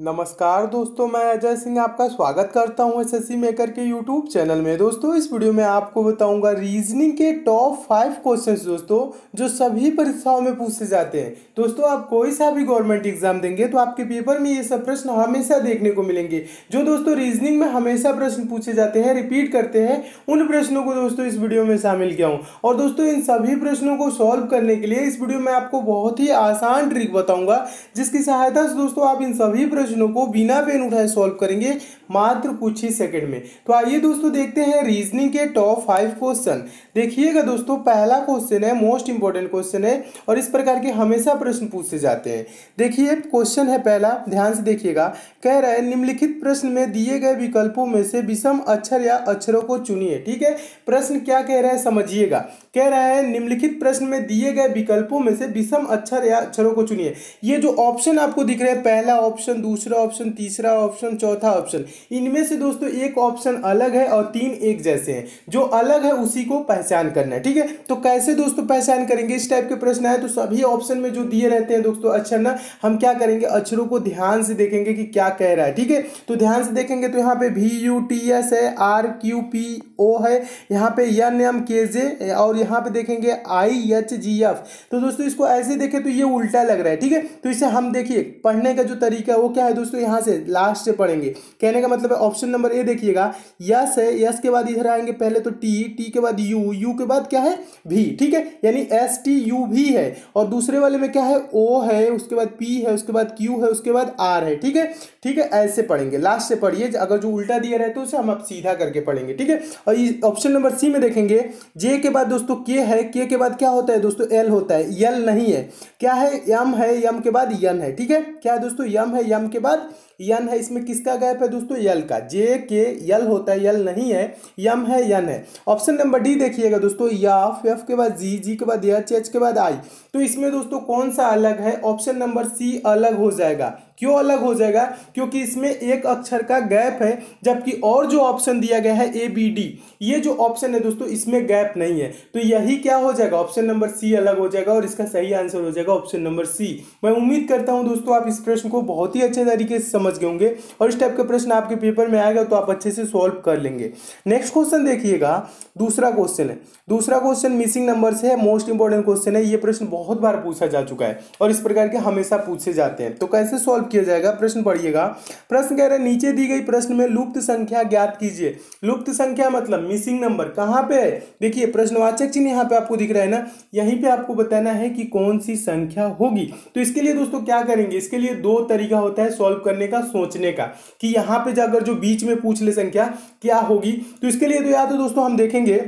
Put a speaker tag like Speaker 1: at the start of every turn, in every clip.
Speaker 1: नमस्कार दोस्तों मैं अजय सिंह आपका स्वागत करता हूं एस एस मेकर के यूट्यूब चैनल में दोस्तों इस वीडियो में आपको बताऊंगा रीजनिंग के टॉप फाइव क्वेश्चंस दोस्तों जो सभी परीक्षाओं में पूछे जाते हैं दोस्तों आप कोई सा भी गवर्नमेंट एग्जाम देंगे तो आपके पेपर में ये सब प्रश्न हमेशा देखने को मिलेंगे जो दोस्तों रीजनिंग में हमेशा प्रश्न पूछे जाते हैं रिपीट करते हैं उन प्रश्नों को दोस्तों इस वीडियो में शामिल किया हूँ और दोस्तों इन सभी प्रश्नों को सॉल्व करने के लिए इस वीडियो में आपको बहुत ही आसान ट्रिक बताऊँगा जिसकी सहायता से दोस्तों आप इन सभी प्रश्न प्रश्नों को बिना पेन उठाए सॉल्व करेंगे मात्र कुछ ही सेकंड में तो आइए दोस्तों देखते हैं रीजनिंग के टॉप फाइव क्वेश्चन देखिएगा दोस्तों पहला क्वेश्चन है मोस्ट इंपॉर्टेंट क्वेश्चन है और इस प्रकार के हमेशा प्रश्न पूछे जाते हैं देखिए क्वेश्चन है पहला ध्यान से देखिएगा कह रहा है निम्नलिखित प्रश्न में दिए गए विकल्पों में से विषम अक्षर या अक्षरों को चुनिए ठीक है प्रश्न क्या कह रहा है समझिएगा कह रहा है निम्नलिखित प्रश्न में दिए गए विकल्पों में से विषम अक्षर या अक्षरों को चुनिए ये जो ऑप्शन आपको दिख रहे हैं पहला ऑप्शन दूसरा ऑप्शन तीसरा ऑप्शन चौथा ऑप्शन इनमें से दोस्तों एक ऑप्शन अलग है और तीन एक जैसे हैं जो अलग है उसी को पहचान करना है ठीक है तो कैसे दोस्तों पहचान करेंगे इस टाइप के प्रश्न आए तो सभी ऑप्शन में जो दिए रहते हैं दोस्तों अक्षर ना हम क्या करेंगे अक्षरों को ध्यान से देखेंगे कि क्या कह रहा है ठीक है तो ध्यान से देखेंगे तो यहाँ पे वी यू टी एस है आर क्यू पी ओ है यहाँ पे एन एम के जे और यहां पे देखेंगे आई एच जी एफ तो दोस्तों इसको ऐसे देखें तो ये उल्टा लग रहा है ठीक है तो इसे हम देखिए पढ़ने का जो तरीका है वो क्या है दोस्तों यहां से लास्ट से पढ़ेंगे कहने का मतलब है ऑप्शन नंबर ए देखिएगा यस है यस के बाद इधर आएंगे पहले तो टी टी के बाद यू यू के बाद क्या है भी ठीक है यानी एस टी यू भी है और दूसरे वाले में क्या है ओ है उसके बाद पी है उसके बाद क्यू है उसके बाद आर है ठीक है ठीक है ऐसे पढ़ेंगे लास्ट से पढ़िए अगर जो उल्टा दिया रहे तो उसे हम अब सीधा करके पढ़ेंगे ठीक है और ऑप्शन नंबर सी में देखेंगे जे के बाद दोस्तों दोस्तों के है के के बाद क्या होता है दोस्तों एल होता है यल नहीं है क्या है यम है यम के बाद यन है ठीक है क्या है दोस्तों यम है यम के बाद यन है इसमें किसका गैप है दोस्तों यल का जे के यल होता है यल नहीं है यम है यन है ऑप्शन नंबर डी देखिएगा दोस्तों यफ यफ के बाद जी जी के बाद एच एच के बाद आई तो इसमें दोस्तों कौन सा अलग है ऑप्शन नंबर सी अलग हो जाएगा क्यों अलग हो जाएगा क्योंकि इसमें एक अक्षर का गैप है जबकि और जो ऑप्शन दिया गया है ए बी डी ये जो ऑप्शन है दोस्तों इसमें गैप नहीं है तो यही क्या हो जाएगा ऑप्शन नंबर सी अलग हो जाएगा और इसका सही आंसर हो जाएगा ऑप्शन नंबर सी मैं उम्मीद करता हूँ दोस्तों आप इस प्रश्न को बहुत ही अच्छे तरीके से समझ गए होंगे और इस टाइप का प्रश्न आपके पेपर में आएगा तो आप अच्छे से सॉल्व कर लेंगे नेक्स्ट क्वेश्चन देखिएगा दूसरा क्वेश्चन है दूसरा क्वेश्चन मिसिंग नंबर से है मोस्ट इंपॉर्टेंट क्वेश्चन है ये प्रश्न बहुत बार पूछा जा चुका है और इस प्रकार के हमेशा पूछे जाते हैं तो कैसे सॉल्व किया जाएगा प्रश्न पढ़िएगा प्रश्न कह रहे हैं नीचे दी गई प्रश्न में लुप्त संख्या ज्ञात कीजिए लुप्त संख्या मतलब मिसिंग नंबर कहाँ पे है देखिए प्रश्नवाचक चिन्ह यहाँ पे आपको दिख रहा है ना यहीं पे आपको बताना है कि कौन सी संख्या होगी तो इसके लिए दोस्तों क्या करेंगे इसके लिए दो तरीका होता है सॉल्व करने का सोचने का कि यहाँ पे जाकर जो बीच में पूछ ले संख्या क्या होगी तो इसके लिए तो या तो दोस्तों हम देखेंगे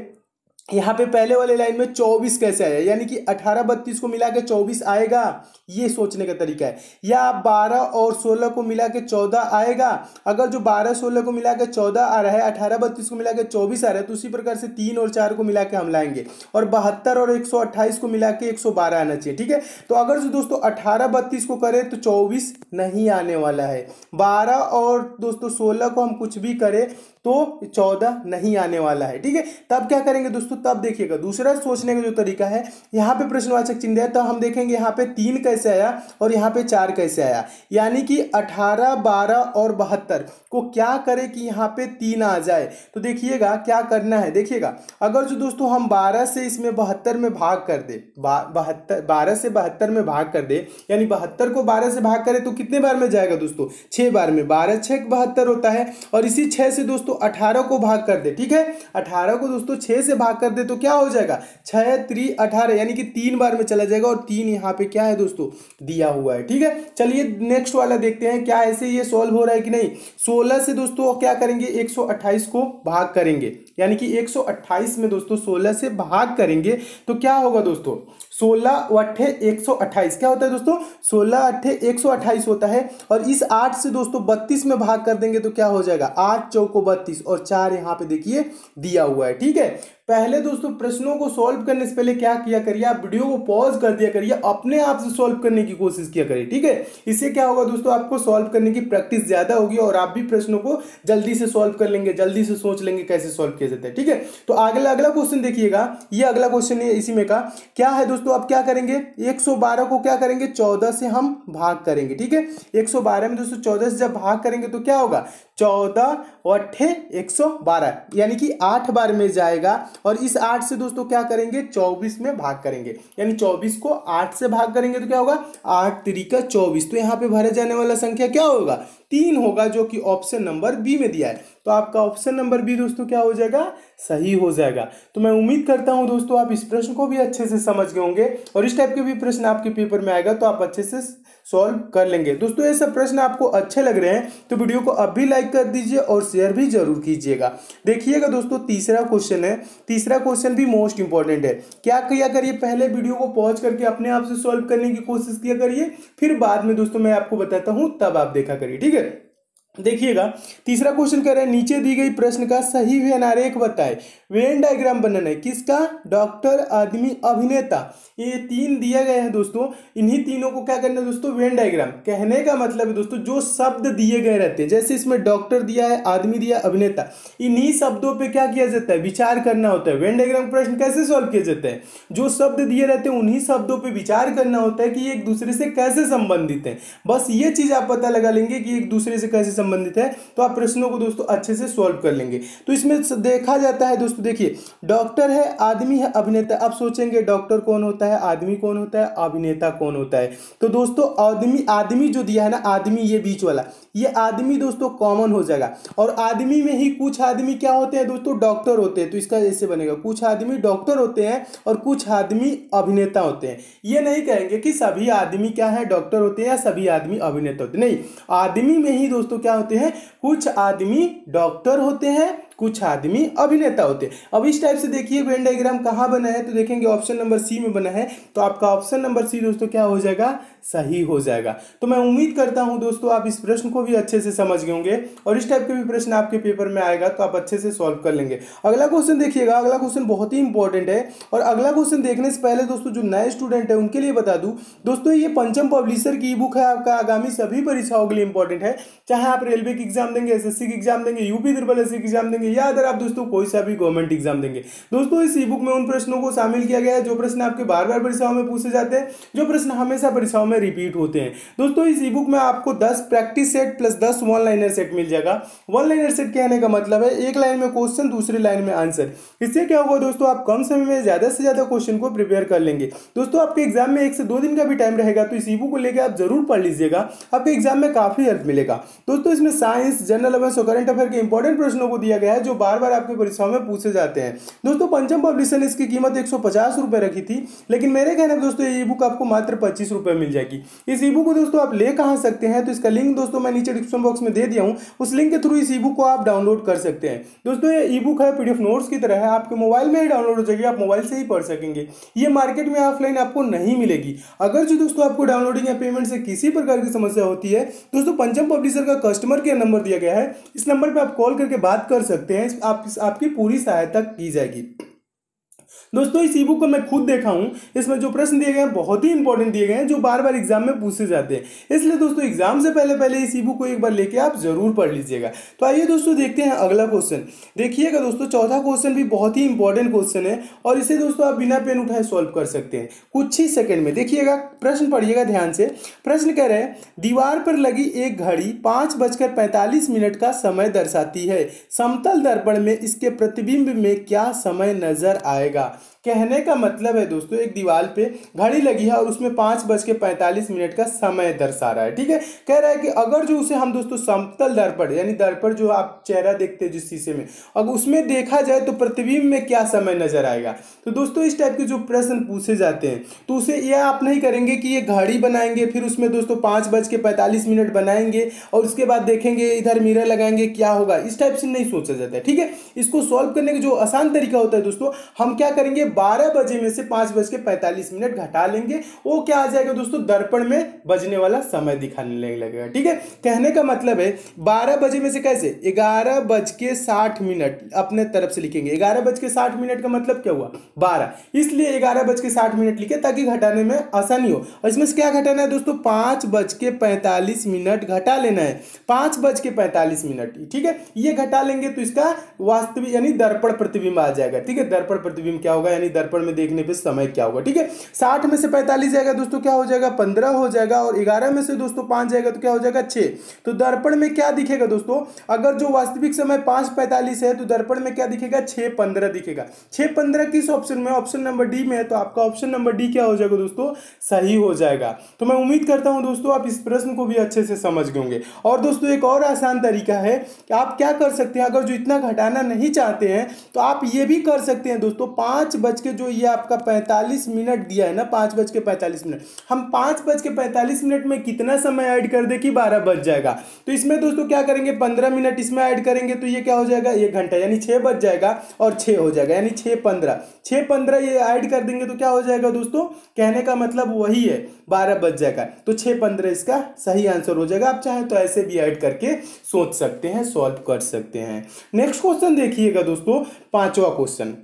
Speaker 1: यहाँ पे पहले वाले लाइन में चौबीस कैसे आया यानी कि अठारह बत्तीस को मिला के चौबीस आएगा ये सोचने का तरीका है या आप बारह और सोलह को मिला के चौदह आएगा अगर जो बारह सोलह को मिला के चौदह आ रहा है अठारह बत्तीस को मिला के चौबीस आ रहा है तो उसी प्रकार से तीन और चार को मिला के हम लाएंगे और बहत्तर और एक सौ अट्ठाईस को मिला के एक सौ बारह आना चाहिए ठीक है तो अगर जो दोस्तों अठारह बत्तीस को करें तो चौबीस नहीं आने वाला है बारह और दोस्तों सोलह को हम कुछ भी करें तो चौदह नहीं आने वाला है ठीक है तब क्या करेंगे दोस्तों तब देखिएगा दूसरा सोचने का जो तरीका है यहाँ पे प्रश्नवाचक चिन्ह है तो हम देखेंगे यहाँ पे तीन कैसे आया और यहाँ पे चार कैसे आया यानी कि अठारह बारह और बहत्तर को क्या करें कि यहाँ पे तीन आ जाए तो देखिएगा क्या करना है देखिएगा अगर जो दोस्तों हम बारह से इसमें बहत्तर में भाग कर दे बहत्तर बारह से बहत्तर में भाग कर दे यानी बहत्तर को बारह से भाग करें तो कितने बार में जाएगा दोस्तों छः बार में बारह छः बहत्तर होता है और इसी छः से दोस्तों दोस्तों अठारह को भाग कर दे ठीक है अठारह को दोस्तों छः से भाग कर दे तो क्या हो जाएगा छः त्री अठारह यानी कि तीन बार में चला जाएगा और तीन यहाँ पे क्या है दोस्तों दिया हुआ है ठीक है चलिए नेक्स्ट वाला देखते हैं क्या ऐसे ये सॉल्व हो रहा है कि नहीं सोलह से दोस्तों क्या करेंगे एक को भाग करेंगे यानी कि एक में दोस्तों सोलह से भाग करेंगे तो क्या होगा दोस्तों सोलह अट्ठे एक सौ अट्ठाईस क्या होता है दोस्तों सोलह अट्ठे एक सौ अट्ठाईस होता है और इस आठ से दोस्तों बत्तीस में भाग कर देंगे तो क्या हो जाएगा आठ चौको बत्तीस और चार यहाँ पे देखिए दिया हुआ है ठीक है पहले दोस्तों प्रश्नों को सॉल्व करने से पहले क्या किया करिए आप वीडियो को पॉज कर दिया करिए अपने आप से सॉल्व करने की कोशिश किया करिए ठीक है इससे क्या होगा दोस्तों आपको सॉल्व करने की प्रैक्टिस ज़्यादा होगी और आप भी प्रश्नों को जल्दी से सॉल्व कर लेंगे जल्दी से सोच लेंगे कैसे सॉल्व किया जाता है ठीक है तो अगला अगला क्वेश्चन देखिएगा ये अगला क्वेश्चन है इसी में का क्या है दोस्तों आप क्या करेंगे एक को क्या करेंगे चौदह से हम भाग करेंगे ठीक है एक में दोस्तों चौदह से जब भाग करेंगे तो क्या होगा चौदह और अट्ठे एक यानी कि आठ बार में जाएगा और इस आठ से दोस्तों क्या करेंगे चौबीस में भाग करेंगे यानी चौबीस को आठ से भाग करेंगे तो क्या होगा आठ तरीका चौबीस तो यहाँ पे भरे जाने वाला संख्या क्या होगा तीन होगा जो कि ऑप्शन नंबर बी में दिया है तो आपका ऑप्शन नंबर बी दोस्तों क्या हो जाएगा सही हो जाएगा तो मैं उम्मीद करता हूँ दोस्तों आप इस प्रश्न को भी अच्छे से समझ गए होंगे और इस टाइप के भी प्रश्न आपके पेपर में आएगा तो आप अच्छे से सॉल्व कर लेंगे दोस्तों ये सब प्रश्न आपको अच्छे लग रहे हैं तो वीडियो को अब भी लाइक कर दीजिए और शेयर भी जरूर कीजिएगा देखिएगा दोस्तों तीसरा क्वेश्चन है तीसरा क्वेश्चन भी मोस्ट इंपॉर्टेंट है क्या किया करिए पहले वीडियो को पॉज करके अपने आप से सॉल्व करने की कोशिश किया करिए फिर बाद में दोस्तों मैं आपको बताता हूँ तब आप देखा करिए ठीक है देखिएगा तीसरा क्वेश्चन कह रहे हैं नीचे दी गई प्रश्न का सही वेन आरेख बताए वेन डायग्राम बनाना है किसका डॉक्टर आदमी अभिनेता ये तीन दिए गए हैं दोस्तों इन्हीं तीनों को क्या करना है दोस्तों वेन डायग्राम कहने का मतलब है दोस्तों जो शब्द दिए गए रहते हैं जैसे इसमें डॉक्टर दिया है आदमी दिया अभिनेता इन्हीं शब्दों पर क्या किया जाता है विचार करना होता है वेन डायग्राम प्रश्न कैसे सॉल्व किया जाता है जो शब्द दिए रहते हैं उन्हीं शब्दों पर विचार करना होता है कि एक दूसरे से कैसे संबंधित है बस ये चीज़ आप पता लगा लेंगे कि एक दूसरे से कैसे संबंधित है तो आप प्रश्नों को दोस्तों अच्छे से सॉल्व कर लेंगे तो इसमें देखा जाता है दोस्तों देखिए डॉक्टर है आदमी है अभिनेता अब सोचेंगे डॉक्टर कौन होता है आदमी कौन होता है अभिनेता कौन होता है तो दोस्तों आदमी आदमी जो दिया है ना आदमी ये बीच वाला ये आदमी दोस्तों कॉमन हो जाएगा और आदमी में ही कुछ आदमी क्या होते हैं दोस्तों डॉक्टर होते हैं तो इसका ऐसे बनेगा कुछ आदमी डॉक्टर होते हैं और कुछ आदमी अभिनेता होते हैं ये नहीं कहेंगे कि सभी आदमी क्या है डॉक्टर होते हैं या सभी आदमी अभिनेता होते नहीं आदमी में ही दोस्तों क्या होते हैं कुछ आदमी डॉक्टर होते हैं कुछ आदमी अभिनेता होते हैं अब इस टाइप से देखिए वेन डायग्राम कहाँ बना है तो देखेंगे ऑप्शन नंबर सी में बना है तो आपका ऑप्शन नंबर सी दोस्तों क्या हो जाएगा सही हो जाएगा तो मैं उम्मीद करता हूँ दोस्तों आप इस प्रश्न को भी अच्छे से समझ गए होंगे और इस टाइप के भी प्रश्न आपके पेपर में आएगा तो आप अच्छे से सॉल्व कर लेंगे अगला क्वेश्चन देखिएगा अगला क्वेश्चन बहुत ही इंपॉर्टेंट है और अगला क्वेश्चन देखने से पहले दोस्तों जो नए स्टूडेंट है उनके लिए बता दूँ दोस्तों ये पंचम पब्लिशर की बुक है आपका आगामी सभी परीक्षाओं के लिए इंपॉर्टेंट है चाहे आप रेलवे की एग्जाम देंगे एस की एग्जाम देंगे यूपी दुर्बल एस की एग्जाम देंगे या अगर आप दोस्तों कोई सा भी गवर्नमेंट एग्जाम देंगे दोस्तों इस ई बुक में उन प्रश्नों को शामिल किया गया है जो प्रश्न आपके बार बार परीक्षाओं में पूछे जाते हैं जो प्रश्न हमेशा परीक्षाओं में रिपीट होते हैं दोस्तों इस ई बुक में आपको दस प्रैक्टिस सेट प्लस दस वन लाइनर सेट मिल जाएगा वन लाइनर सेट कहने का मतलब है एक लाइन में क्वेश्चन दूसरी लाइन में आंसर इससे क्या होगा दोस्तों आप कम समय में ज़्यादा से ज़्यादा क्वेश्चन को प्रिपेयर कर लेंगे दोस्तों आपके एग्जाम में एक से दो दिन का भी टाइम रहेगा तो इस ई बुक को लेकर आप जरूर पढ़ लीजिएगा आपके एग्जाम में काफ़ी हेल्प मिलेगा दोस्तों इसमें साइंस जनरल अवेयर्स और करंट अफेयर के इंपॉर्टेंट प्रश्नों को दिया गया है है जो बार बार आपके परीक्षाओं में पूछे जाते हैं दोस्तों पंचम पब्लिशन इसकी कीमत एक सौ रखी थी लेकिन मेरे कहने पर दोस्तों ये ई बुक आपको मात्र पच्चीस मिल जाएगी इस ई बुक को दोस्तों आप ले कहाँ सकते हैं तो इसका लिंक दोस्तों मैं नीचे डिस्क्रिप्शन बॉक्स में दे दिया हूँ उस लिंक के थ्रू इस ई बुक को आप डाउनलोड कर सकते हैं दोस्तों ये ई बुक है पी नोट्स की तरह है आपके मोबाइल में ही डाउनलोड हो जाएगी आप मोबाइल से ही पढ़ सकेंगे ये मार्केट में ऑफलाइन आपको नहीं मिलेगी अगर जो दोस्तों आपको डाउनलोडिंग या पेमेंट से किसी प्रकार की समस्या होती है दोस्तों पंचम पब्लिशर का कस्टमर केयर नंबर दिया गया है इस नंबर पर आप कॉल करके बात कर सकते सकते हैं आप आपकी पूरी सहायता की जाएगी दोस्तों इस ई बुक को मैं खुद देखा हूँ इसमें जो प्रश्न दिए गए हैं बहुत ही इंपॉर्टेंट दिए गए हैं जो बार बार एग्जाम में पूछे जाते हैं इसलिए दोस्तों एग्जाम से पहले पहले इस ई बुक को एक बार लेके आप जरूर पढ़ लीजिएगा तो आइए दोस्तों देखते हैं अगला क्वेश्चन देखिएगा दोस्तों चौथा क्वेश्चन भी बहुत ही इंपॉर्टेंट क्वेश्चन है और इसे दोस्तों आप बिना पेन उठाए सॉल्व कर सकते हैं कुछ ही सेकंड में देखिएगा प्रश्न पढ़िएगा ध्यान से प्रश्न कह रहे हैं दीवार पर लगी एक घड़ी पाँच बजकर पैंतालीस मिनट का समय दर्शाती है समतल दर्पण में इसके प्रतिबिंब में क्या समय नजर आएगा कहने का मतलब है दोस्तों एक दीवार पे घड़ी लगी है और उसमें पाँच बज के पैंतालीस मिनट का समय दर्शा रहा है ठीक है कह रहा है कि अगर जो उसे हम दोस्तों समतल दर्पण यानी दर्पण जो आप चेहरा देखते हैं जिस शीशे में अगर उसमें देखा जाए तो प्रतिबिंब में क्या समय नजर आएगा तो दोस्तों इस टाइप के जो प्रश्न पूछे जाते हैं तो उसे यह आप नहीं करेंगे कि ये घड़ी बनाएंगे फिर उसमें दोस्तों पाँच बज के पैंतालीस मिनट बनाएंगे और उसके बाद देखेंगे इधर मीरा लगाएंगे क्या होगा इस टाइप से नहीं सोचा जाता है ठीक है इसको सॉल्व करने का जो आसान तरीका होता है दोस्तों हम क्या करेंगे करेंगे बारह बजे में से पांच बज के पैंतालीस मिनट घटा लेंगे वो क्या आ जाएगा दोस्तों दर्पण में बजने वाला समय दिखाने लगेगा ठीक है कहने का मतलब है बारह बजे में से कैसे ग्यारह बज के साठ मिनट अपने तरफ से लिखेंगे ग्यारह बज के साठ मिनट का मतलब क्या हुआ बारह इसलिए ग्यारह बज के साठ मिनट लिखे ताकि घटाने में आसानी हो और इसमें से क्या घटाना है दोस्तों पांच बज के पैंतालीस मिनट घटा लेना है पांच बज के पैंतालीस मिनट ठीक है ये घटा लेंगे तो इसका वास्तविक यानी दर्पण प्रतिबिंब आ जाएगा ठीक है दर्पण प्रतिबिंब क्या होगा यानी दर्पण में देखने पर समय क्या होगा ठीक है साठ में से पैंतालीस जाएगा दोस्तों क्या हो जाएगा पंद्रह हो जाएगा और ग्यारह में से दोस्तों पांच जाएगा तो क्या हो जाएगा छह तो दर्पण में क्या दिखेगा दोस्तों अगर जो वास्तविक समय पांच पैंतालीस है तो दर्पण में क्या दिखेगा छह पंद्रह दिखेगा छह पंद्रह किस ऑप्शन में ऑप्शन नंबर डी में है तो आपका ऑप्शन नंबर डी क्या हो जाएगा दोस्तों सही हो जाएगा तो मैं उम्मीद करता हूं दोस्तों आप इस प्रश्न को भी अच्छे से समझ गएंगे और दोस्तों एक और आसान तरीका है कि आप क्या कर सकते हैं अगर जो इतना घटाना नहीं चाहते हैं तो आप ये भी कर सकते हैं दोस्तों पांच पाँच बज के जो ये आपका पैंतालीस मिनट दिया है ना पाँच बज के पैंतालीस मिनट हम पाँच बज के पैंतालीस मिनट में कितना समय ऐड कर दे कि बारह बज जाएगा तो इसमें दोस्तों क्या करेंगे पंद्रह मिनट इसमें ऐड करेंगे तो ये क्या हो जाएगा एक घंटा यानी छः बज जाएगा और छः हो जाएगा यानी छः पंद्रह छः पंद्रह ये ऐड कर देंगे तो क्या हो जाएगा दोस्तों कहने का मतलब वही है बारह बज जाएगा तो छः पंद्रह इसका सही आंसर हो जाएगा आप चाहें तो ऐसे भी ऐड करके सोच सकते हैं सॉल्व कर सकते हैं नेक्स्ट क्वेश्चन देखिएगा दोस्तों पांचवा क्वेश्चन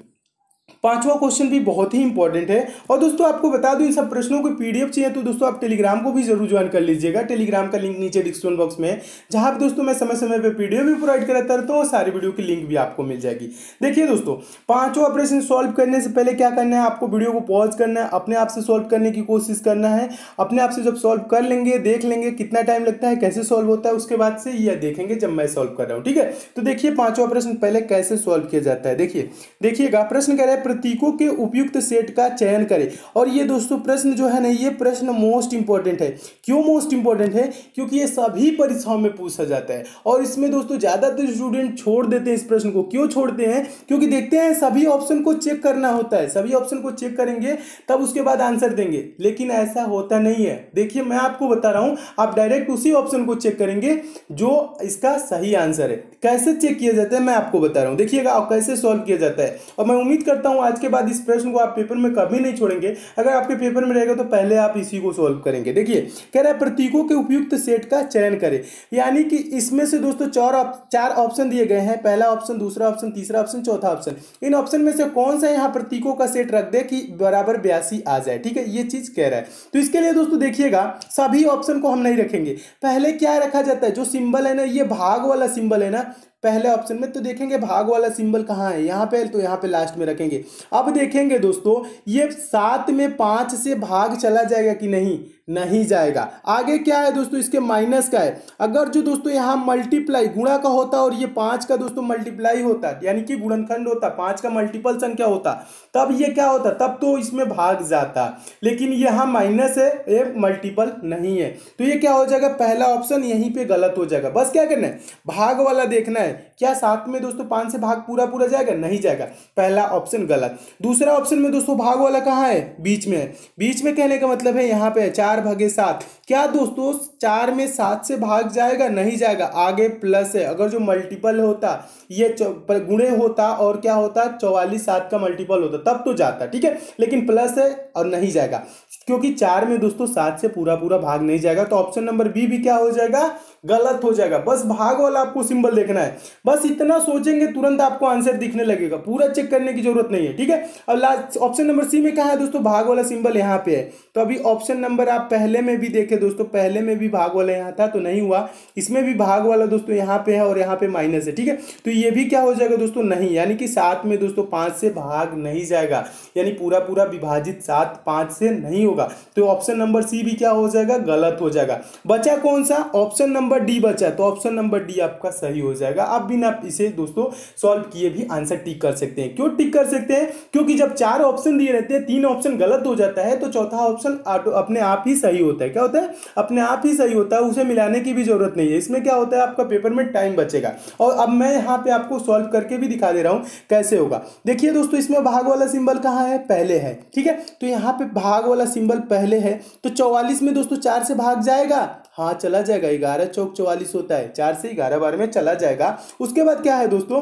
Speaker 1: पांचवा क्वेश्चन भी बहुत ही इंपॉर्टेंट है और दोस्तों आपको बता दूं इन सब प्रश्नों को पीडीएफ चाहिए तो दोस्तों आप टेलीग्राम को भी जरूर ज्वाइन कर लीजिएगा टेलीग्राम का लिंक नीचे डिस्क्रिप्शन बॉक्स में जहां पर दोस्तों मैं समय समय पर पीडीएफ भी प्रोवाइड कराता रहता हूँ सारी वीडियो की लिंक भी आपको मिल जाएगी देखिए दोस्तों पांचवा प्रश्न सॉल्व करने से पहले क्या करना है आपको वीडियो को पॉज करना है अपने आप से सॉल्व करने की कोशिश करना है अपने आप से जब सॉल्व कर लेंगे देख लेंगे कितना टाइम लगता है कैसे सॉल्व होता है उसके बाद से यह देखेंगे जब मैं सॉल्व कर रहा हूँ ठीक है तो देखिए पांचवा प्रश्न पहले कैसे सॉल्व किया जाता है देखिए देखिएगा प्रश्न कह रहे हैं प्रतीकों के उपयुक्त सेट का चयन करें और ये दोस्तों प्रश्न जो है ना ये प्रश्न मोस्ट इंपॉर्टेंट है क्यों मोस्ट इंपॉर्टेंट है क्योंकि ये सभी परीक्षाओं में पूछा जाता है और इसमें दोस्तों ज़्यादातर स्टूडेंट छोड़ देते हैं इस प्रश्न को क्यों छोड़ते हैं क्योंकि देखते हैं सभी ऑप्शन को चेक करना होता है सभी ऑप्शन को चेक करेंगे तब उसके बाद आंसर देंगे लेकिन ऐसा होता नहीं है देखिए मैं आपको बता रहा हूं आप डायरेक्ट उसी ऑप्शन को चेक करेंगे जो इसका सही आंसर है कैसे चेक किया जाता है मैं आपको बता रहा हूं देखिएगा कैसे सॉल्व किया जाता है और मैं उम्मीद करता हूं हूँ आज के बाद इस प्रश्न को आप पेपर में कभी नहीं छोड़ेंगे अगर आपके पेपर में रहेगा तो पहले आप इसी को सोल्व करेंगे देखिए कह रहा है प्रतीकों के उपयुक्त सेट का चयन करें यानी कि इसमें से दोस्तों चार चार ऑप्शन दिए गए हैं पहला ऑप्शन दूसरा ऑप्शन तीसरा ऑप्शन चौथा ऑप्शन इन ऑप्शन में से कौन सा यहाँ प्रतीकों का सेट रख दे कि बराबर बयासी आ जाए ठीक है ये चीज कह रहा है तो इसके लिए दोस्तों देखिएगा सभी ऑप्शन को हम नहीं रखेंगे पहले क्या रखा जाता है जो सिंबल है ना ये भाग वाला सिंबल है ना पहले ऑप्शन में तो देखेंगे भाग वाला सिंबल कहाँ है यहाँ पे तो यहाँ पे लास्ट में रखेंगे अब देखेंगे दोस्तों ये सात में पाँच से भाग चला जाएगा कि नहीं नहीं जाएगा आगे क्या है दोस्तों इसके माइनस का है अगर जो दोस्तों यहाँ मल्टीप्लाई गुणा का होता और ये पाँच का दोस्तों मल्टीप्लाई होता यानी कि गुणनखंड होता पाँच का मल्टीपल संख्या होता तब ये क्या होता तब तो इसमें भाग जाता लेकिन यहाँ माइनस है ये मल्टीपल नहीं है तो ये क्या हो जाएगा पहला ऑप्शन यहीं पर गलत हो जाएगा बस क्या करना है भाग वाला देखना है क्या साथ में दोस्तों पाँच से भाग पूरा पूरा जाएगा नहीं जाएगा पहला ऑप्शन गलत दूसरा ऑप्शन में दोस्तों भाग वाला कहाँ है बीच में है बीच में कहने का मतलब है यहाँ पे चार चार भागे सात क्या दोस्तों चार में सात से भाग जाएगा नहीं जाएगा आगे प्लस है अगर जो मल्टीपल होता ये गुणे होता और क्या होता चौवालीस सात का मल्टीपल होता तब तो जाता ठीक है लेकिन प्लस है और नहीं जाएगा क्योंकि चार में दोस्तों सात से पूरा पूरा भाग नहीं जाएगा तो ऑप्शन नंबर बी भी क्या हो जाएगा गलत हो जाएगा बस भाग वाला आपको सिंबल देखना है बस इतना सोचेंगे तुरंत आपको आंसर दिखने लगेगा पूरा चेक करने की जरूरत नहीं है ठीक है अब लास्ट ऑप्शन नंबर सी में कहा है दोस्तों भाग वाला सिंबल यहाँ पे है तो अभी ऑप्शन नंबर आप पहले में भी देखे दोस्तों पहले में भी भाग वाला यहाँ था तो नहीं हुआ इसमें भी भाग वाला दोस्तों यहाँ पे है और यहाँ पे माइनस है ठीक है तो ये भी क्या हो जाएगा दोस्तों नहीं यानी कि सात में दोस्तों पाँच से भाग नहीं जाएगा यानी पूरा पूरा विभाजित सात पाँच से नहीं होगा तो ऑप्शन नंबर सी भी क्या हो जाएगा गलत हो जाएगा बचा कौन सा ऑप्शन नंबर नंबर डी बचा है तो ऑप्शन नंबर डी आपका सही हो जाएगा आप बिना इसे दोस्तों सॉल्व किए भी आंसर टिक कर सकते हैं क्यों टिक कर सकते हैं क्योंकि जब चार ऑप्शन दिए रहते हैं तीन ऑप्शन गलत हो जाता है तो चौथा ऑप्शन अपने आप ही सही होता है क्या होता है अपने आप ही सही होता है उसे मिलाने की भी जरूरत नहीं है इसमें क्या होता है आपका पेपर में टाइम बचेगा और अब मैं यहाँ पे आपको सॉल्व करके भी दिखा दे रहा हूँ कैसे होगा देखिए दोस्तों इसमें भाग वाला सिंबल कहाँ है पहले है ठीक है तो यहाँ पे भाग वाला सिंबल पहले है तो चौवालीस में दोस्तों चार से भाग जाएगा हाँ चला जाएगा ग्यारह चौक चौवालीस होता है चार से ग्यारह बारह में चला जाएगा उसके बाद क्या है दोस्तों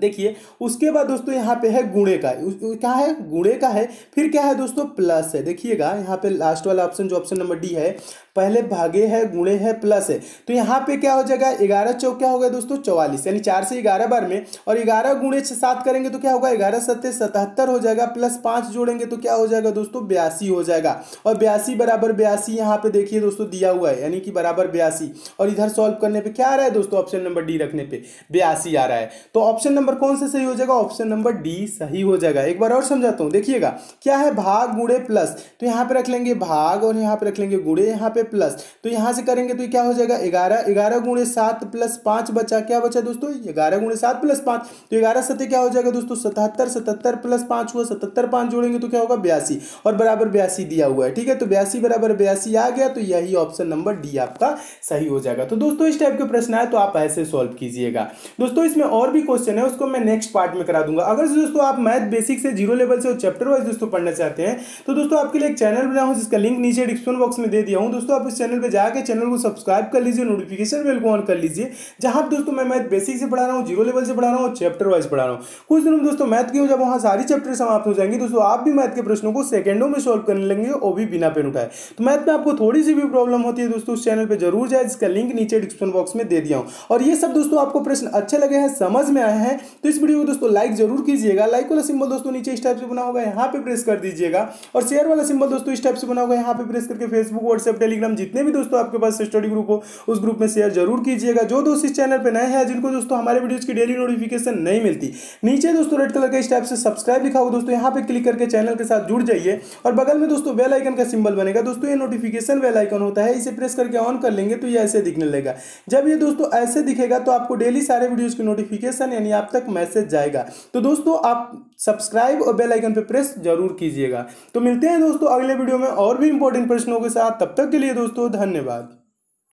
Speaker 1: देखिए उसके बाद दोस्तों यहाँ पे है गुणे का क्या है गुणे का है फिर क्या है दोस्तों प्लस है देखिएगा यहाँ पे लास्ट वाला ऑप्शन जो ऑप्शन नंबर डी है पहले भागे है गुणे है प्लस है तो यहाँ पे क्या हो जाएगा ग्यारह चौक क्या होगा दोस्तों चौवालीस यानी चार से ग्यारह बार में और ग्यारह गुणे सात करेंगे तो क्या होगा ग्यारह सत्य सतहत्तर हो जाएगा प्लस पाँच जोड़ेंगे तो क्या हो जाएगा दोस्तों बयासी हो जाएगा और बयासी बराबर बयासी यहाँ पे देखिए दोस्तों दिया हुआ है यानी कि बराबर बयासी और इधर सॉल्व करने पर क्या आ रहा है दोस्तों ऑप्शन नंबर डी रखने पर बयासी आ रहा है तो ऑप्शन नंबर कौन से सही हो जाएगा ऑप्शन नंबर डी सही हो जाएगा एक बार और समझाता हूँ देखिएगा क्या है भाग गुड़े प्लस तो यहाँ पे रख लेंगे भाग और यहाँ पे रख लेंगे गुड़े यहाँ पे प्लस तो यहाँ से करेंगे तो क्या हो जाएगा ग्यारह ग्यारह गुड़े सात प्लस पाँच बचा क्या बचा दोस्तों ग्यारह गुड़े सात प्लस पाँच तो ग्यारह सत्य क्या हो जाएगा दोस्तों सतहत्तर सतहत्तर प्लस पाँच हुआ सतहत्तर पाँच जोड़ेंगे तो क्या होगा बयासी और बराबर बयासी दिया हुआ है ठीक है तो बयासी बराबर बयासी आ गया तो यही ऑप्शन नंबर डी आपका सही हो जाएगा तो दोस्तों इस टाइप के प्रश्न आए तो आप ऐसे सॉल्व कीजिएगा दोस्तों इसमें और भी क्वेश्चन है को मैं नेक्स्ट पार्ट में करा दूंगा अगर दोस्तों आप मैथ बेसिक से जीरो लेवल से और चैप्टर वाइज दोस्तों पढ़ना चाहते हैं तो दोस्तों आपके लिए एक चैनल बना हूँ जिसका लिंक नीचे डिस्क्रिप्शन बॉक्स में दे दिया हूँ दोस्तों आप इस चैनल पर जाकर चैनल को सब्सक्राइब कर लीजिए नोटिफिकेशन बिल को ऑन कर लीजिए जहाँ दोस्तों मैं मैथ बेसिक से पढ़ा रहा हूँ जीरो लेवल से पढ़ा रहा हूँ चैप्टर वाइज पढ़ा रहा हूँ कुछ दिनों में दोस्तों मैथ के जब वहाँ सारी चैप्टर समाप्त हो जाएंगे दोस्तों आप भी मैथ के प्रश्नों को सेकंडों में सॉल्व करने लेंगे वो भी बिना पेन उठाए तो मैथ में आपको थोड़ी सी भी प्रॉब्लम होती है दोस्तों उस चैनल पर जरूर जाए जिसका लिंक नीचे डिस्क्रिप्शन बॉक्स में दे दिया हूँ और ये सब दोस्तों आपको प्रश्न अच्छे लगे हैं समझ में आए हैं तो इस वीडियो को दोस्तों लाइक जरूर कीजिएगा लाइक वाला सिंबल दोस्तों नीचे इस टाइप से बना होगा यहाँ पे प्रेस कर दीजिएगा और शेयर वाला सिंबल दोस्तों इस टाइप से बना होगा यहाँ पे प्रेस करके फेसबुक व्हाट्सएप टेलीग्राम जितने भी दोस्तों आपके पास स्टडी ग्रुप हो उस ग्रुप में शेयर जरूर कीजिएगा जो दोस्त इस चैनल पर नए हैं जिनको दोस्तों हमारे वीडियोज की डेली नोटिफिकेशन नहीं मिलती नीचे दोस्तों रेड कलर का इस टाइप से सब्सक्राइब लिखा हो दोस्तों यहाँ पे क्लिक करके चैनल के साथ जुड़ जाइए और बगल में दोस्तों बेल आइकन का सिंबल बनेगा दोस्तों ये नोटिफिकेशन बेल आइकन होता है इसे प्रेस करके ऑन कर लेंगे तो ये ऐसे दिखने लगेगा जब ये दोस्तों ऐसे दिखेगा तो आपको डेली सारे वीडियोज की नोटिफिकेशन यानी आप तक मैसेज जाएगा तो दोस्तों आप सब्सक्राइब और बेल आइकन पर प्रेस जरूर कीजिएगा तो मिलते हैं दोस्तों अगले वीडियो में और भी इंपॉर्टेंट प्रश्नों के साथ तब तक के लिए दोस्तों धन्यवाद